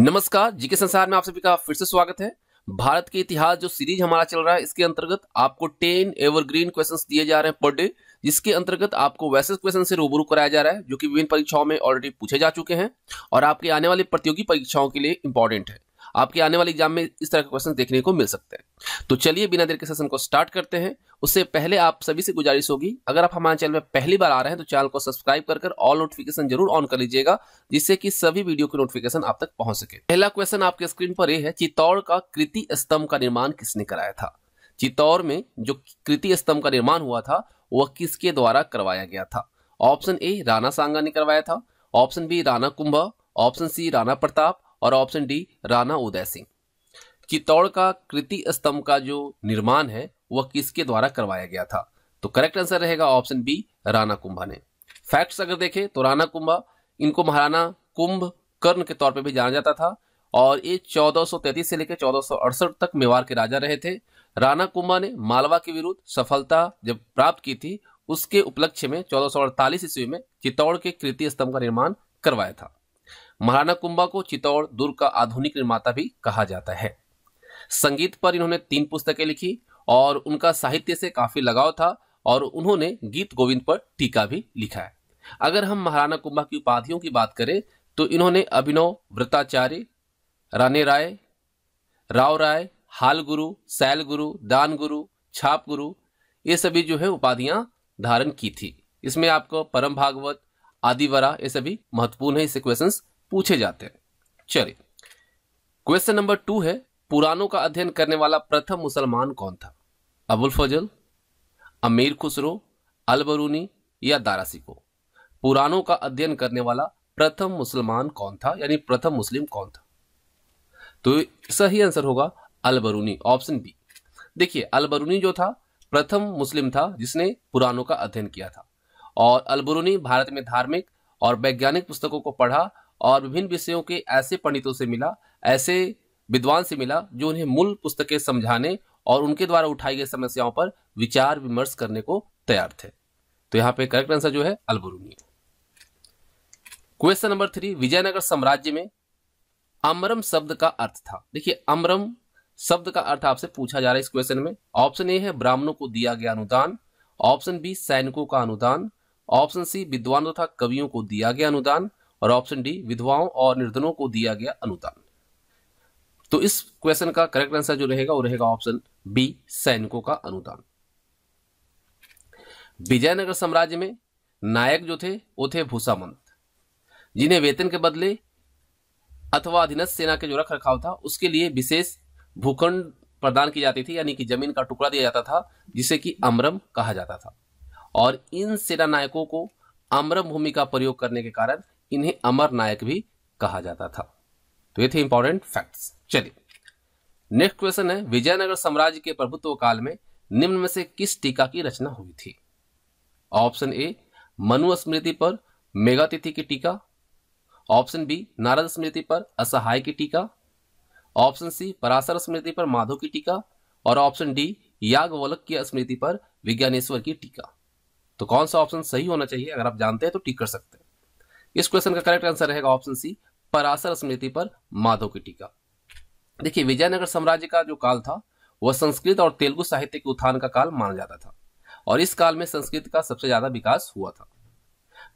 नमस्कार जीके संसार में आप सभी का फिर से स्वागत है भारत के इतिहास जो सीरीज हमारा चल रहा है इसके अंतर्गत आपको टेन एवरग्रीन क्वेश्चंस दिए जा रहे हैं पर डे जिसके अंतर्गत आपको वैसे क्वेश्चन से रूबरू कराया जा रहा है जो कि विभिन्न परीक्षाओं में ऑलरेडी पूछे जा चुके हैं और आपके आने वाली प्रतियोगी परीक्षाओं के लिए इंपॉर्टेंट है आपके आने वाले एग्जाम में इस तरह के क्वेश्चन देखने को मिल सकते हैं तो चलिए बिना देर के सेशन को स्टार्ट करते हैं उससे पहले आप सभी से गुजारिश होगी अगर आप हमारे चैनल में पहली बार आ रहे हैं तो चैनल को सब्सक्राइब कर कर ऑल नोटिफिकेशन जरूर ऑन कर लीजिएगा जिससे कि सभी वीडियो की नोटिफिकेशन आप तक पहुंच सके पहला क्वेश्चन आपके स्क्रीन पर यह है चित्तौड़ का कृति स्तंभ का निर्माण किसने कराया था चित्तौड़ में जो कृति स्तंभ का निर्माण हुआ था वह किसके द्वारा करवाया गया था ऑप्शन ए राणा सांगा ने करवाया था option B Rana Kumbha option C Rana Pratap और ऑप्शन डी राणा उदय सिंह चित्तौड़ का कृति स्तंभ का जो निर्माण है वह किसके द्वारा करवाया गया था तो करेक्ट आंसर रहेगा ऑप्शन बी राणा कुंभा ने फैक्ट्स अगर देखें तो राणा कुंभा इनको महाराणा कुंभ कर्ण के तौर पर भी जाना जाता था और ये 1433 से लेकर चौदह तक मेवाड़ के राजा रहे थे राणा कुंभा ने मालवा के विरुद्ध सफलता जब प्राप्त की थी उसके उपलक्ष्य में चौदह ईस्वी में चित्तौड़ के कृति स्तंभ का निर्माण करवाया था महाराणा कुंभा को चित्तौड़ दुर्ग का आधुनिक निर्माता भी कहा जाता है संगीत पर इन्होंने तीन पुस्तकें लिखी और उनका साहित्य से काफी लगाव था और उन्होंने गीत गोविंद पर टीका भी लिखा है अगर हम महाराणा कुंभा की उपाधियों की बात करें तो इन्होंने अभिनव व्रताचार्य रानी राय राव राय हाल गुरु सैल गुरु दान गुरु छाप गुरु ये सभी जो है उपाधियां धारण की थी इसमें आपको परम भागवत आदिवरा ये सभी महत्वपूर्ण है इससे क्वेश्चंस पूछे जाते हैं चलिए क्वेश्चन नंबर टू है पुरानों का अध्ययन करने वाला प्रथम मुसलमान कौन था अबुल फजल अमीर खुसरो अलबरूनी या दारासिको पुरानों का अध्ययन करने वाला प्रथम मुसलमान कौन था यानी प्रथम मुस्लिम कौन था तो सही आंसर होगा अलबरूनी ऑप्शन बी देखिए अलबरूनी जो था प्रथम मुस्लिम था जिसने पुरानों का अध्ययन किया था और अलबरूनी भारत में धार्मिक और वैज्ञानिक पुस्तकों को पढ़ा और विभिन्न विषयों के ऐसे पंडितों से मिला ऐसे विद्वान से मिला जो उन्हें मूल पुस्तकें समझाने और उनके द्वारा उठाई गई समस्याओं पर विचार विमर्श करने को तैयार थे तो यहाँ पे करेक्ट आंसर जो है Alberuni question number three Vijayanagar साम्राज्य में अमरम शब्द का अर्थ था देखिए अमरम शब्द का अर्थ आपसे पूछा जा रहा है इस क्वेश्चन में ऑप्शन ए है ब्राह्मणों को दिया गया अनुदान ऑप्शन बी सैनिकों का अनुदान ऑप्शन सी विद्वानों तथा कवियों को दिया गया अनुदान और ऑप्शन डी विधवाओं और निर्धनों को दिया गया अनुदान तो इस क्वेश्चन का करेक्ट आंसर जो रहेगा वो रहेगा ऑप्शन बी सैनिकों का अनुदान विजयनगर साम्राज्य में नायक जो थे वो थे भूसामंत जिन्हें वेतन के बदले अथवा अधीनस्थ सेना के जो रख रखाव था उसके लिए विशेष भूखंड प्रदान की जाती थी यानी कि जमीन का टुकड़ा दिया जाता था जिसे कि अमरम कहा जाता था और इन सेना नायकों को अमरम भूमि का प्रयोग करने के कारण इन्हें अमर नायक भी कहा जाता था तो ये थे इंपॉर्टेंट फैक्ट्स चलिए नेक्स्ट क्वेश्चन है विजयनगर साम्राज्य के प्रभुत्व काल में निम्न में से किस टीका की रचना हुई थी ऑप्शन ए मनुस्मृति पर मेगातिथि की टीका ऑप्शन बी नारद स्मृति पर असहाय की टीका ऑप्शन सी पराशर स्मृति पर माधो की टीका और ऑप्शन डी यागवलक की स्मृति पर विज्ञानेश्वर की टीका तो कौन सा ऑप्शन सही होना चाहिए अगर आप जानते हैं तो टिक कर सकते हैं इस क्वेश्चन का करेक्ट आंसर रहेगा ऑप्शन सी पराशर स्मृति पर माधव की टीका देखिए विजयनगर साम्राज्य का जो काल था वह संस्कृत और तेलुगु साहित्य के उत्थान का काल माना जाता था और इस काल में संस्कृत का सबसे ज्यादा विकास हुआ था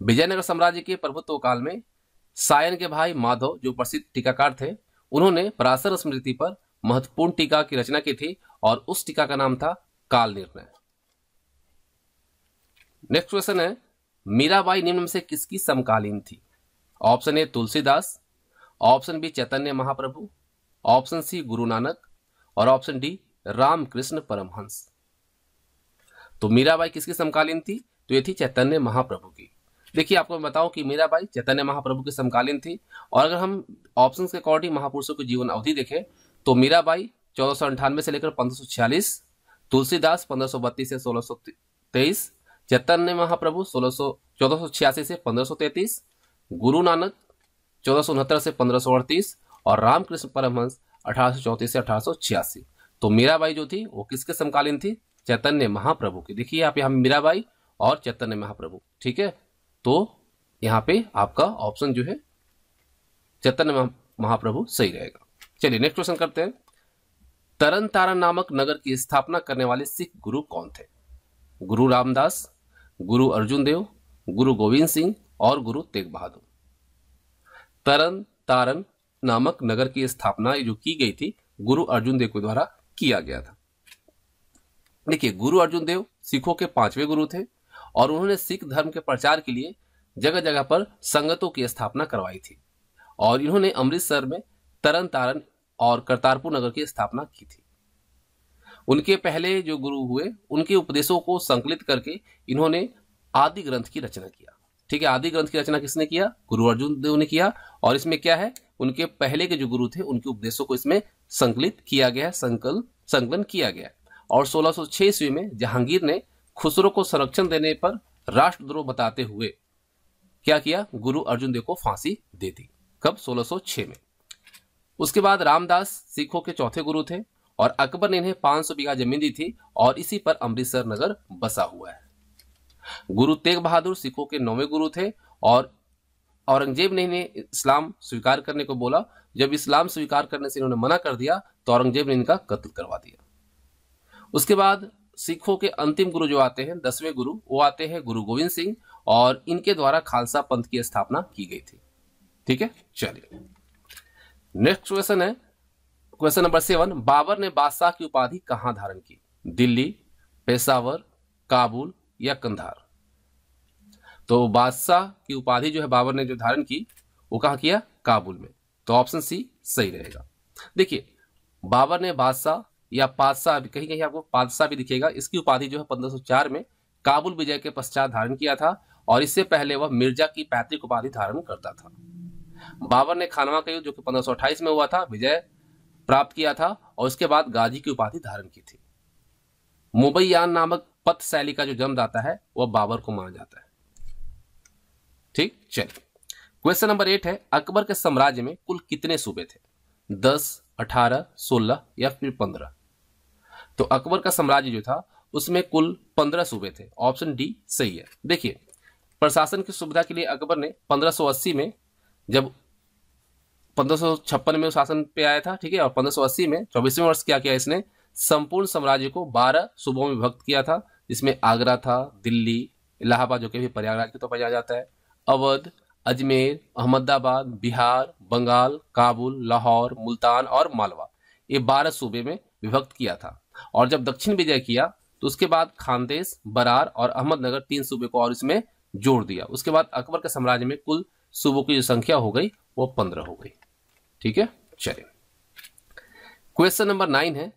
विजयनगर साम्राज्य के प्रभुत्व काल में सायन के भाई माधव जो प्रसिद्ध टीकाकार थे उन्होंने पराशर स्मृति पर महत्वपूर्ण टीका की रचना की थी और उस टीका का नाम था काल निर्णय नेक्स्ट क्वेश्चन है मीराबाई निम्न से किसकी समकालीन थी option A Tulsidas option B Chaitanya Mahaprabhu option C Guru Nanak और ऑप्शन डी रामकृष्ण परमहंस तो मीराबाई किसकी समकालीन थी तो ये थी चैतन्य महाप्रभु की देखिए आपको मैं बताऊं कि मीराबाई चैतन्य महाप्रभु की समकालीन थी और अगर हम ऑप्शन के अकॉर्डिंग महापुरुषों की जीवन अवधि देखें तो मीराबाई चौदह से लेकर पंद्रह तुलसीदास पंद्रह से सोलह तेईस चैतन्य महाप्रभु सोलह सौ चौदह सौ छियासी से पंद्रह सौ तैतीस गुरु नानक चौदह सौ उनहत्तर से पंद्रह सौ अड़तीस और रामकृष्ण परमहंस अठारह सौ से अठारह सौ छियासी तो मीराबाई जो थी वो किसके समकालीन थी चैतन्य महाप्रभु की देखिए आप यहाँ मीराबाई और चैतन्य महाप्रभु ठीक है तो यहाँ पे आपका ऑप्शन जो है चैतन्य महाप्रभु सही रहेगा चलिए नेक्स्ट क्वेश्चन करते हैं तरन तारण नामक नगर की स्थापना करने वाले सिख गुरु कौन थे गुरु रामदास गुरु अर्जुन देव गुरु गोविंद सिंह और गुरु तेग बहादुर तरन तारन नामक नगर की स्थापना जो की गई थी गुरु अर्जुन देव के द्वारा किया गया था देखिए गुरु अर्जुन देव सिखों के पांचवें गुरु थे और उन्होंने सिख धर्म के प्रचार के लिए जगह जगह पर संगतों की स्थापना करवाई थी और इन्होंने अमृतसर में तरन तारन और करतारपुर नगर की स्थापना की थी उनके पहले जो गुरु हुए उनके उपदेशों को संकलित करके इन्होंने आदि ग्रंथ की रचना किया ठीक है आदि ग्रंथ की रचना किसने किया गुरु अर्जुन देव ने किया और इसमें क्या है उनके पहले के जो गुरु थे उनके उपदेशों को इसमें संकलित किया गया संकल संकलन किया गया और सोलह ईस्वी में जहांगीर ने खुसरो को संरक्षण देने पर राष्ट्रद्रोह बताते हुए क्या किया गुरु अर्जुन देव को फांसी दे दी कब 1606 में उसके बाद रामदास सिखों के चौथे गुरु थे और अकबर ने इन्हें 500 बीघा जमीन दी थी और इसी पर अमृतसर नगर बसा हुआ है गुरु तेग बहादुर सिखों के नौवे गुरु थे और औरंगजेब ने इन्हें इस्लाम स्वीकार करने को बोला जब इस्लाम स्वीकार करने से इन्होंने मना कर दिया तो औरंगजेब ने इनका कत्ल करवा दिया उसके बाद सिखों के अंतिम गुरु जो आते हैं दसवें गुरु वो आते हैं गुरु गोविंद सिंह और इनके द्वारा खालसा पंथ की स्थापना की गई थी ठीक है चलिए नेक्स्ट क्वेश्चन है क्वेश्चन नंबर सेवन बाबर ने बादशाह की उपाधि कहां धारण की दिल्ली पेशावर काबुल या कंधार तो बादशाह की उपाधि जो है बाबर ने जो धारण की वो कहा किया काबुल में तो ऑप्शन सी सही रहेगा देखिए बाबर ने बादशाह या पादशाह कहीं कहीं आपको पादशाह भी दिखेगा इसकी उपाधि जो है 1504 में काबुल विजय के पश्चात धारण किया था और इससे पहले वह मिर्जा की पैतृक उपाधि धारण करता था बाबर ने खानवा का युद्ध जो कि 1528 में हुआ था विजय प्राप्त किया था और उसके बाद गाजी की उपाधि धारण की थी मुबैयान नामक पथ शैली का जो जन्म है वह बाबर को माना जाता है ठीक चलिए क्वेश्चन नंबर एट है अकबर के साम्राज्य में कुल कितने सूबे थे दस अठारह सोलह या फिर पंद्रह तो अकबर का साम्राज्य जो था उसमें कुल पंद्रह सूबे थे ऑप्शन डी सही है देखिए प्रशासन की सुविधा के लिए अकबर ने 1580 में जब पंद्रह में शासन पे आया था ठीक है और 1580 में चौबीसवें वर्ष क्या किया इसने संपूर्ण साम्राज्य को 12 सूबों में विभक्त किया था जिसमें आगरा था दिल्ली इलाहाबाद जो कि भी प्रयागराज के तो जाना जाता है अवध अजमेर अहमदाबाद बिहार बंगाल काबुल लाहौर मुल्तान और मालवा ये बारह सूबे में विभक्त किया था और जब दक्षिण विजय किया तो उसके बाद खानदेश बरार और अहमदनगर तीन सूबे को और इसमें जोड़ दिया उसके बाद अकबर के साम्राज्य में कुल सूबों की जो संख्या हो गई वो पंद्रह हो गई ठीक है चलिए क्वेश्चन नंबर नाइन है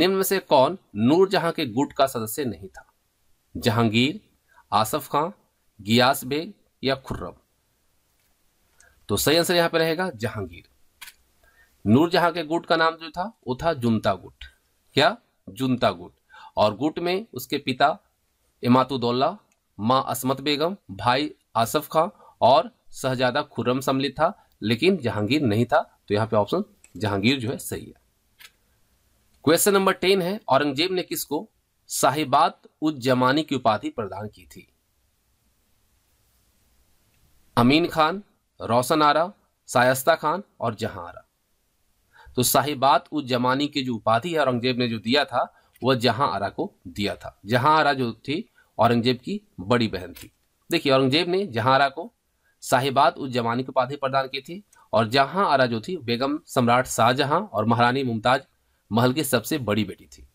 निम्न में से कौन नूर जहां के गुट का सदस्य नहीं था जहांगीर आसफ खां गियास बेग या खुर्रम तो सही आंसर यहां पर रहेगा जहांगीर नूर जहां के गुट का नाम जो था वो था जुमता गुट क्या जुमता गुट और गुट में उसके पिता इमातुद्दौला मां असमत बेगम भाई आसफ खां और शहजादा खुर्रम सम्मिलित था लेकिन जहांगीर नहीं था तो यहां पे ऑप्शन जहांगीर जो है सही है क्वेश्चन नंबर टेन है औरंगजेब ने किसको साहिबात उज जमानी की उपाधि प्रदान की थी अमीन खान रोशन आरा सायस्ता खान और जहां आरा तो साहिबात उज जमानी की जो उपाधि है औरंगजेब ने जो दिया था वह जहां आरा को दिया था जहां आरा जो थी औरंगजेब की बड़ी बहन थी देखिए औरंगजेब ने जहां आरा को साहिबात उज जमानी की उपाधि प्रदान की थी और जहां आरा जो थी बेगम सम्राट शाहजहां और महारानी मुमताज महल की सबसे बड़ी बेटी थी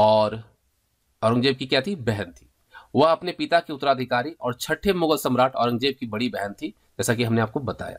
और औरंगजेब की क्या थी बहन थी वह अपने पिता के उत्तराधिकारी और छठे मुगल सम्राट औरंगजेब की बड़ी बहन थी जैसा कि हमने आपको बताया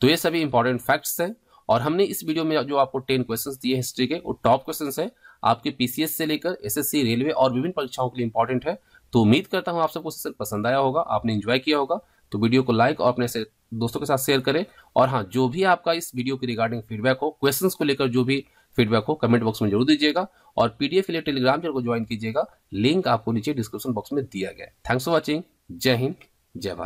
तो ये सभी इंपॉर्टेंट फैक्ट्स हैं और हमने इस वीडियो में जो आपको टेन क्वेश्चन दिए हिस्ट्री के वो टॉप क्वेश्चन है आपके पीसीएस से लेकर एसएससी रेलवे और विभिन्न परीक्षाओं के लिए इंपॉर्टेंट है तो उम्मीद करता हूँ आप सबको पसंद आया होगा आपने इंजॉय किया होगा तो वीडियो को लाइक और अपने दोस्तों के साथ शेयर करें और हाँ जो भी आपका इस वीडियो के रिगार्डिंग फीडबैक हो क्वेश्चंस को लेकर जो भी फीडबैक हो कमेंट बॉक्स में जरूर दीजिएगा और पीडीएफ लिए टेलीग्राम चैनल को ज्वाइन कीजिएगा लिंक आपको नीचे डिस्क्रिप्शन बॉक्स में दिया गया थैंक्स फॉर वॉचिंग जय हिंद जय भारत